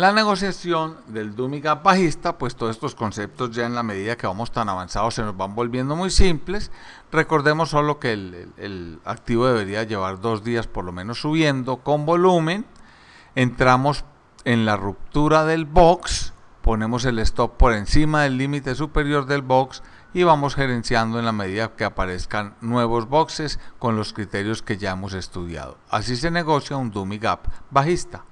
la negociación del Gap bajista, pues todos estos conceptos ya en la medida que vamos tan avanzados se nos van volviendo muy simples. Recordemos solo que el, el activo debería llevar dos días por lo menos subiendo con volumen. Entramos en la ruptura del box, ponemos el stop por encima del límite superior del box y vamos gerenciando en la medida que aparezcan nuevos boxes con los criterios que ya hemos estudiado. Así se negocia un dummy gap bajista.